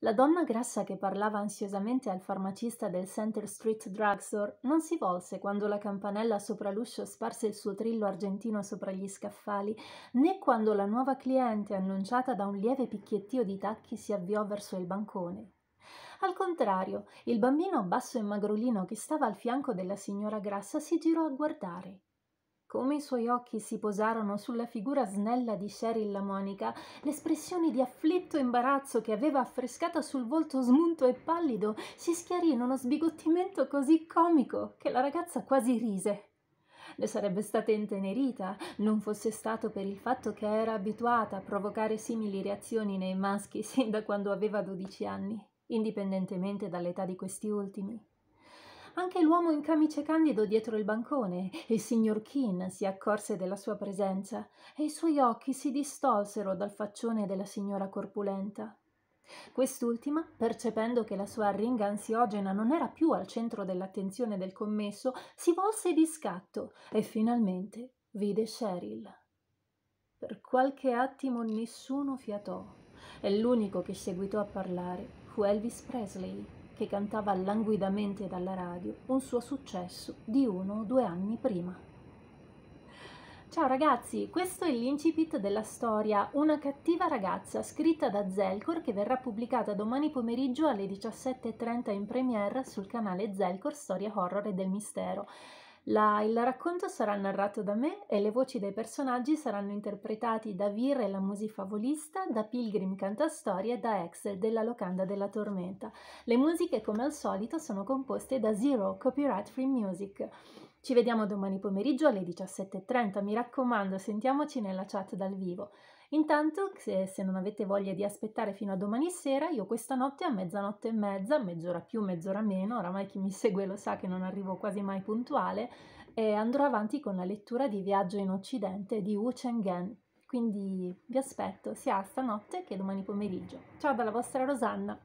La donna grassa che parlava ansiosamente al farmacista del Center Street Drugstore non si volse quando la campanella sopra l'uscio sparse il suo trillo argentino sopra gli scaffali, né quando la nuova cliente, annunciata da un lieve picchiettio di tacchi, si avviò verso il bancone. Al contrario, il bambino basso e magrolino che stava al fianco della signora grassa si girò a guardare come i suoi occhi si posarono sulla figura snella di Cheryl la Monica, l'espressione di afflitto imbarazzo che aveva affrescata sul volto smunto e pallido si schiarì in uno sbigottimento così comico che la ragazza quasi rise. Ne sarebbe stata intenerita, non fosse stato per il fatto che era abituata a provocare simili reazioni nei maschi sin da quando aveva 12 anni, indipendentemente dall'età di questi ultimi. Anche l'uomo in camice candido dietro il bancone, il signor Kean, si accorse della sua presenza e i suoi occhi si distolsero dal faccione della signora corpulenta. Quest'ultima, percependo che la sua ringa ansiogena non era più al centro dell'attenzione del commesso, si volse di scatto e finalmente vide Cheryl. Per qualche attimo nessuno fiatò e l'unico che seguitò a parlare fu Elvis Presley che cantava languidamente dalla radio un suo successo di uno o due anni prima. Ciao ragazzi, questo è l'incipit della storia Una cattiva ragazza scritta da Zelcor che verrà pubblicata domani pomeriggio alle 17.30 in premiere sul canale Zelcor Storia Horror e del Mistero. La, il racconto sarà narrato da me e le voci dei personaggi saranno interpretati da Vir e la musifavolista, da Pilgrim Cantastorie e da Excel della Locanda della Tormenta. Le musiche, come al solito, sono composte da Zero Copyright Free Music. Ci vediamo domani pomeriggio alle 17.30, mi raccomando, sentiamoci nella chat dal vivo. Intanto, se, se, non avete voglia di aspettare fino a domani sera, io questa notte a mezzanotte e mezza, mezz'ora più, mezz'ora meno, oramai chi mi segue lo sa che non arrivo quasi mai puntuale, eh, andrò avanti con la lettura di Viaggio in Occidente di Wu Chenggen. Quindi vi aspetto sia stanotte che domani pomeriggio. Ciao dalla vostra Rosanna!